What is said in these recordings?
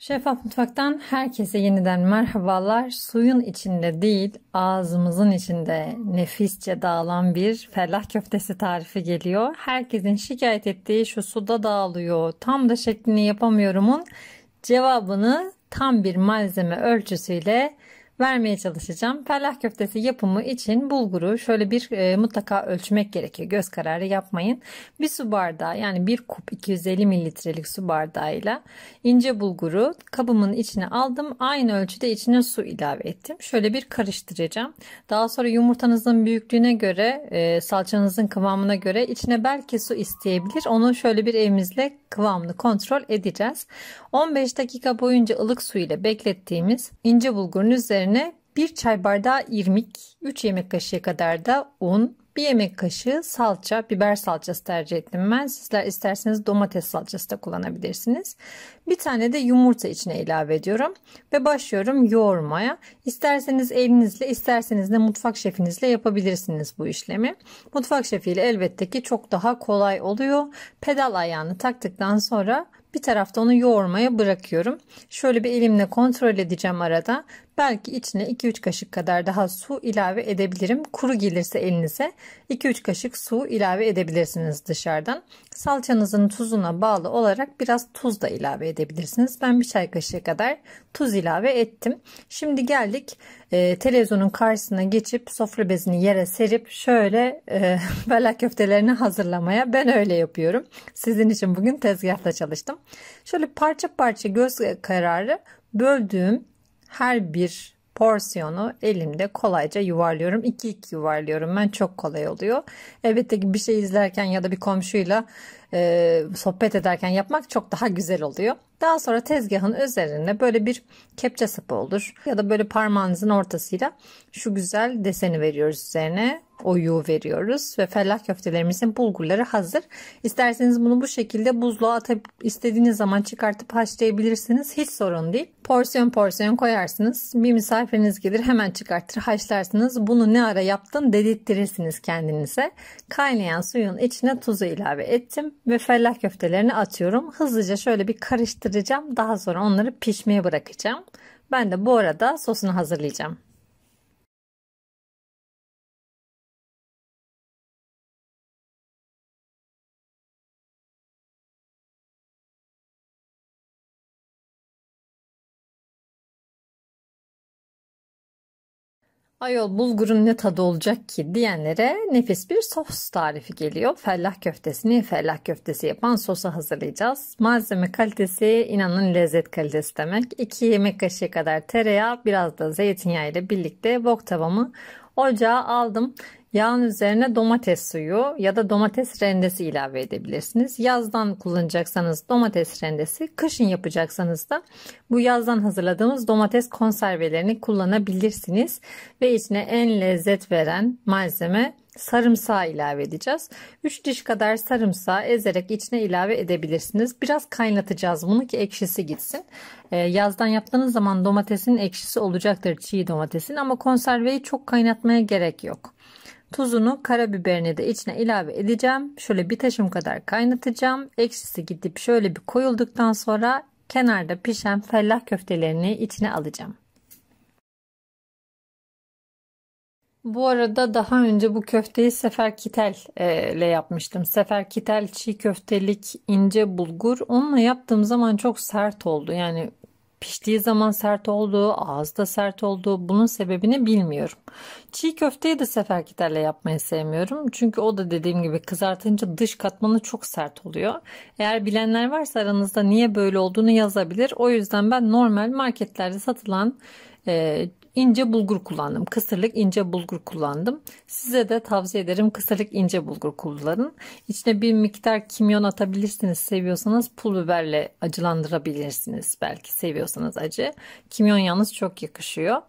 Şeffaf Mutfak'tan herkese yeniden merhabalar. Suyun içinde değil, ağzımızın içinde nefisçe dağılan bir fellah köftesi tarifi geliyor. Herkesin şikayet ettiği şu suda dağılıyor, tam da şeklini yapamıyorumun cevabını tam bir malzeme ölçüsüyle vermeye çalışacağım. Fellah köftesi yapımı için bulguru şöyle bir e, mutlaka ölçmek gerekiyor. Göz kararı yapmayın. Bir su bardağı yani bir kup 250 mililitrelik su bardağıyla ince bulguru kabımın içine aldım. Aynı ölçüde içine su ilave ettim. Şöyle bir karıştıracağım. Daha sonra yumurtanızın büyüklüğüne göre e, salçanızın kıvamına göre içine belki su isteyebilir. Onu şöyle bir elimizle kıvamını kontrol edeceğiz. 15 dakika boyunca ılık su ile beklettiğimiz ince bulgurun üzerine üzerine 1 çay bardağı irmik, 3 yemek kaşığı kadar da un, 1 yemek kaşığı salça, biber salçası tercih ettim ben. Sizler isterseniz domates salçası da kullanabilirsiniz. Bir tane de yumurta içine ilave ediyorum ve başlıyorum yoğurmaya. İsterseniz elinizle, isterseniz de mutfak şefinizle yapabilirsiniz bu işlemi. Mutfak şefiyle elbette ki çok daha kolay oluyor. Pedal ayağını taktıktan sonra bir tarafta onu yoğurmaya bırakıyorum. Şöyle bir elimle kontrol edeceğim arada. Belki içine 2-3 kaşık kadar daha su ilave edebilirim. Kuru gelirse elinize 2-3 kaşık su ilave edebilirsiniz dışarıdan. Salçanızın tuzuna bağlı olarak biraz tuz da ilave edebilirsiniz. Ben bir çay kaşığı kadar tuz ilave ettim. Şimdi geldik e, televizyonun karşısına geçip sofra bezini yere serip şöyle e, bela köftelerini hazırlamaya ben öyle yapıyorum. Sizin için bugün tezgahta çalıştım. Şöyle parça parça göz kararı böldüğüm her bir porsiyonu elimde kolayca yuvarlıyorum. 2 iki yuvarlıyorum ben çok kolay oluyor. Elbette ki bir şey izlerken ya da bir komşuyla e, sohbet ederken yapmak çok daha güzel oluyor. Daha sonra tezgahın üzerine böyle bir kepçe sapı olur ya da böyle parmağınızın ortasıyla şu güzel deseni veriyoruz üzerine oyu veriyoruz ve fellah köftelerimizin bulguları hazır. İsterseniz bunu bu şekilde buzluğa atıp istediğiniz zaman çıkartıp haşlayabilirsiniz. Hiç sorun değil. Porsiyon porsiyon koyarsınız. Bir misafiriniz gelir hemen çıkartır haşlarsınız. Bunu ne ara yaptın dedirttirirsiniz kendinize. Kaynayan suyun içine tuzu ilave ettim ve fellah köftelerini atıyorum. Hızlıca şöyle bir karıştıracağım. Daha sonra onları pişmeye bırakacağım. Ben de bu arada sosunu hazırlayacağım. Ayol bulgurun ne tadı olacak ki diyenlere nefis bir sos tarifi geliyor. Fellah köftesini fellah köftesi yapan sosu hazırlayacağız. Malzeme kalitesi inanın lezzet kalitesi demek. 2 yemek kaşığı kadar tereyağı biraz da zeytinyağı ile birlikte bok tavamı ocağa aldım. Yağın üzerine domates suyu ya da domates rendesi ilave edebilirsiniz. Yazdan kullanacaksanız domates rendesi, kışın yapacaksanız da bu yazdan hazırladığımız domates konservelerini kullanabilirsiniz. Ve içine en lezzet veren malzeme sarımsağı ilave edeceğiz. 3 diş kadar sarımsağı ezerek içine ilave edebilirsiniz. Biraz kaynatacağız bunu ki ekşisi gitsin. Ee, yazdan yaptığınız zaman domatesin ekşisi olacaktır çiğ domatesin ama konserveyi çok kaynatmaya gerek yok. Tuzunu, karabiberini de içine ilave edeceğim. Şöyle bir taşım kadar kaynatacağım. Ekşisi gidip şöyle bir koyulduktan sonra kenarda pişen fellah köftelerini içine alacağım. Bu arada daha önce bu köfteyi sefer kitel ile e, yapmıştım. Sefer kitel çiğ köftelik ince bulgur. Onunla yaptığım zaman çok sert oldu. Yani Piştiği zaman sert oldu, ağızda sert oldu. Bunun sebebini bilmiyorum. Çiğ köfteyi de seferkilerle yapmayı sevmiyorum. Çünkü o da dediğim gibi kızartınca dış katmanı çok sert oluyor. Eğer bilenler varsa aranızda niye böyle olduğunu yazabilir. O yüzden ben normal marketlerde satılan e, ince bulgur kullandım. Kısırlık ince bulgur kullandım. Size de tavsiye ederim kısırlık ince bulgur kullanın. İçine bir miktar kimyon atabilirsiniz seviyorsanız. Pul biberle acılandırabilirsiniz belki seviyorsanız acı. Kimyon yalnız çok yakışıyor.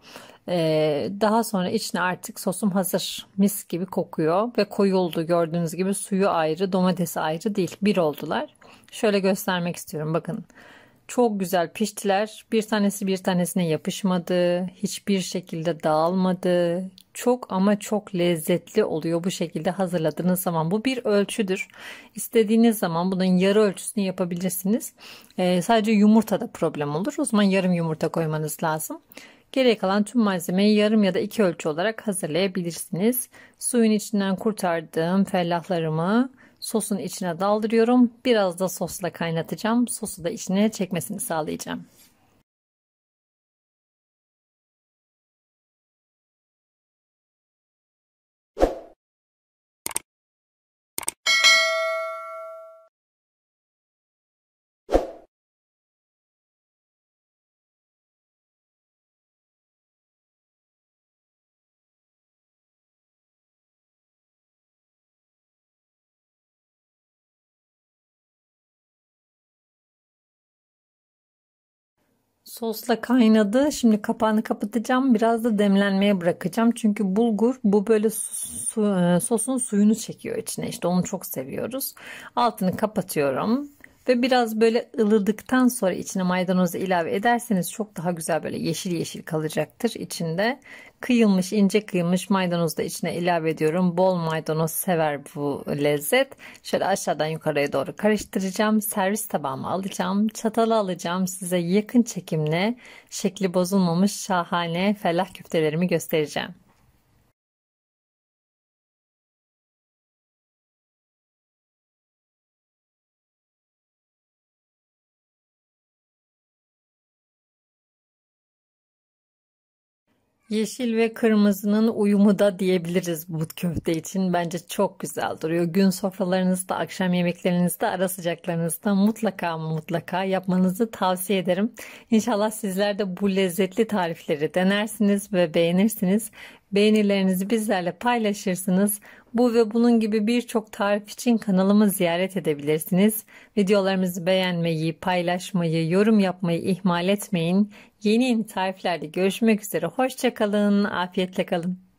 Ee, daha sonra içine artık sosum hazır. Mis gibi kokuyor ve koyu oldu gördüğünüz gibi suyu ayrı domatesi ayrı değil. Bir oldular. Şöyle göstermek istiyorum bakın çok güzel piştiler. Bir tanesi bir tanesine yapışmadı, hiçbir şekilde dağılmadı. Çok ama çok lezzetli oluyor bu şekilde hazırladığınız zaman. Bu bir ölçüdür. İstediğiniz zaman bunun yarı ölçüsünü yapabilirsiniz. Ee, sadece da problem olur. O zaman yarım yumurta koymanız lazım. Geriye kalan tüm malzemeyi yarım ya da iki ölçü olarak hazırlayabilirsiniz. Suyun içinden kurtardığım fellahlarımı Sosun içine daldırıyorum. Biraz da sosla kaynatacağım. Sosu da içine çekmesini sağlayacağım. Sosla kaynadı. Şimdi kapağını kapatacağım. Biraz da demlenmeye bırakacağım. Çünkü bulgur bu böyle su, e, sosun suyunu çekiyor içine. İşte onu çok seviyoruz. Altını kapatıyorum ve biraz böyle ılıdıktan sonra içine maydanozu ilave ederseniz çok daha güzel böyle yeşil yeşil kalacaktır içinde. Kıyılmış ince kıyılmış maydanozu da içine ilave ediyorum. Bol maydanoz sever bu lezzet. Şöyle aşağıdan yukarıya doğru karıştıracağım. Servis tabağıma alacağım. Çatalı alacağım. Size yakın çekimle şekli bozulmamış şahane fellah köftelerimi göstereceğim. Yeşil ve kırmızının uyumu da diyebiliriz but köfte için. Bence çok güzel duruyor. Gün sofralarınızda, akşam yemeklerinizde, ara sıcaklarınızda mutlaka mutlaka yapmanızı tavsiye ederim. İnşallah sizler de bu lezzetli tarifleri denersiniz ve beğenirsiniz. Beğenilerinizi bizlerle paylaşırsınız. Bu ve bunun gibi birçok tarif için kanalımı ziyaret edebilirsiniz. Videolarımızı beğenmeyi, paylaşmayı, yorum yapmayı ihmal etmeyin. Yeni yeni tariflerde görüşmek üzere. Hoşçakalın, afiyetle kalın.